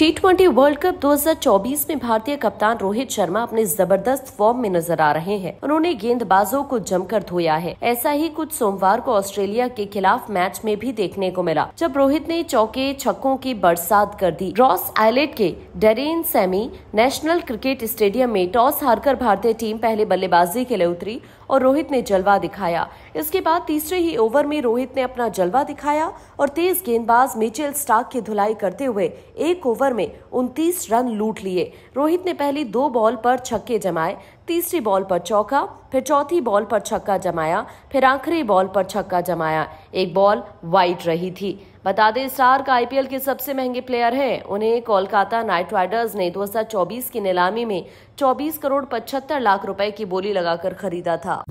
T twenty world cup 2024 में भारतीय कप्तान रोहित शर्मा अपने जबरदस्त फॉर्म में नजर आ रहे हैं उन्होंने गेंदबाजों को जमकर धोया है ऐसा ही कुछ सोमवार को ऑस्ट्रेलिया के खिलाफ मैच में भी देखने को मिला जब रोहित ने चौके छक्कों की बरसात कर दी रॉस आइलेट के Daren Sammy national cricket stadium में टॉस हारकर भारतीय टीम पहले बल्लेबाजी के लिए उतरी और रोहित ने जलवा दिखाया इसके बाद तीसरे ही ओवर में रोहित ने अपना जलवा दिखाया और तेज गेंदबाज मिचेल स्टार्क की धुलाई करते हुए एक ओवर में उनतीस रन लूट लिए रोहित ने पहली दो बॉल पर छक्के जमाए तीसरी बॉल पर चौका फिर चौथी बॉल पर छक्का जमाया फिर आखिरी बॉल पर छक्का जमाया एक बॉल वाइट रही थी बता दें स्टार का आईपीएल के सबसे महंगे प्लेयर हैं उन्हें कोलकाता नाइट राइडर्स ने 2024 की नीलामी में 24 करोड़ 75 लाख रुपए की बोली लगाकर खरीदा था